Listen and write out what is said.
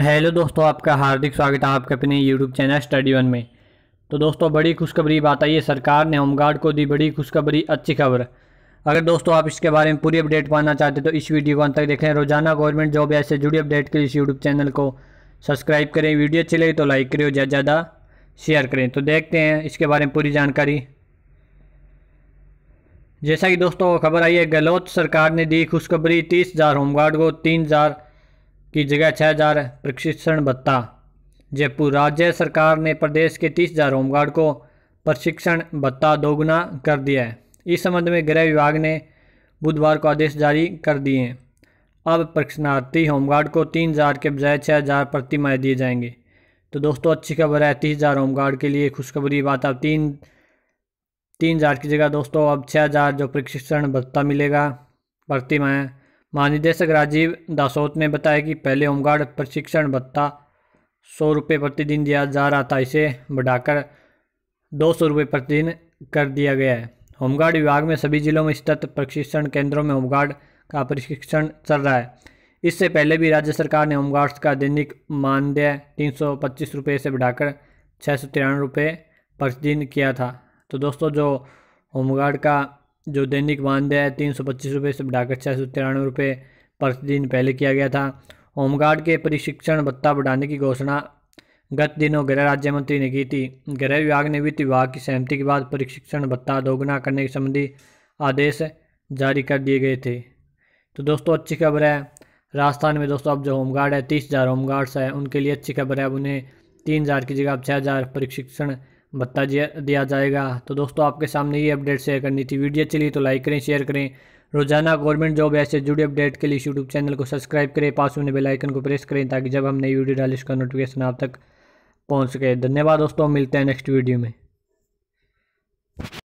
hello दोस्तों आपका हार्दिक स्वागत है आपके अपने यूट्यूब चैनल स्टडी वन में तो दोस्तों बड़ी खुशखबरी बात आई है सरकार ने होमगार्ड को दी बड़ी खुशखबरी अच्छी खबर अगर दोस्तों आप इसके बारे में पूरी अपडेट पाना चाहते तो इस वीडियो को अंत तक देखें रोजाना गवर्नमेंट जॉब ऐसे जुड़ी अपडेट के लिए इस यूट्यूब चैनल को सब्सक्राइब करें वीडियो अच्छी लगी तो लाइक करें ज़्यादा ज़्यादा शेयर करें तो देखते हैं इसके बारे में पूरी जानकारी जैसा कि दोस्तों खबर आई है गहलोत सरकार ने दी खुशखबरी तीस होमगार्ड को तीन हज़ार की जगह छः हजार प्रशिक्षण भत्ता जयपुर राज्य सरकार ने प्रदेश के तीस हजार होमगार्ड को प्रशिक्षण भत्ता दोगुना कर दिया है इस संबंध में गृह विभाग ने बुधवार को आदेश जारी कर दिए हैं अब प्रशिक्षणार्थी होमगार्ड को तीन हज़ार के बजाय छः हज़ार प्रति माह दिए जाएंगे तो दोस्तों अच्छी खबर है तीस हज़ार होमगार्ड के लिए खुशखबरी बात अब तीन तीन हज़ार की जगह दोस्तों अब छः हज़ार जो प्रशिक्षण भत्ता मिलेगा प्रति माह महानिदेशक राजीव दासोत ने बताया कि पहले होमगार्ड प्रशिक्षण भत्ता सौ रुपये प्रतिदिन दिया जा रहा था इसे बढ़ाकर दो सौ रुपये प्रतिदिन कर दिया गया है होमगार्ड विभाग में सभी जिलों में स्थित प्रशिक्षण केंद्रों में होमगार्ड का प्रशिक्षण चल रहा है इससे पहले भी राज्य सरकार ने होमगार्ड्स का दैनिक मानदेय तीन सौ पच्चीस रुपये से बढ़ाकर छः सौ तिरानवे रुपये प्रतिदिन किया था तो दोस्तों जो होमगार्ड का जो दैनिक मानदेय है तीन सौ पच्चीस रुपये से बढ़ाकर छः सौ तिरानवे रुपये प्रतिदिन पहले किया गया था होमगार्ड के प्रशिक्षण भत्ता बढ़ाने की घोषणा गत दिनों गृह राज्य मंत्री ने की थी गृह विभाग ने वित्त विभाग की सहमति के बाद प्रशिक्षण भत्ता दोगुना करने के संबंधी आदेश जारी कर दिए गए थे तो दोस्तों अच्छी खबर है राजस्थान में दोस्तों अब जो होमगार्ड है तीस हज़ार होमगार्ड्स है उनके लिए अच्छी खबर है अब उन्हें तीन हज़ार की जगह अब छः हज़ार प्रशिक्षण भत्ता दिया जाएगा तो दोस्तों आपके सामने ये अपडेट शेयर करनी थी वीडियो चली तो लाइक करें शेयर करें रोजाना गवर्नमेंट जॉब ऐसे जुड़ी अपडेट के लिए यूट्यूब चैनल को सब्सक्राइब करें पास में बेल आइकन को प्रेस करें ताकि जब हम नई वीडियो डालें उसका नोटिफिकेशन आप तक पहुँच सके धन्यवाद दोस्तों मिलते हैं नेक्स्ट वीडियो में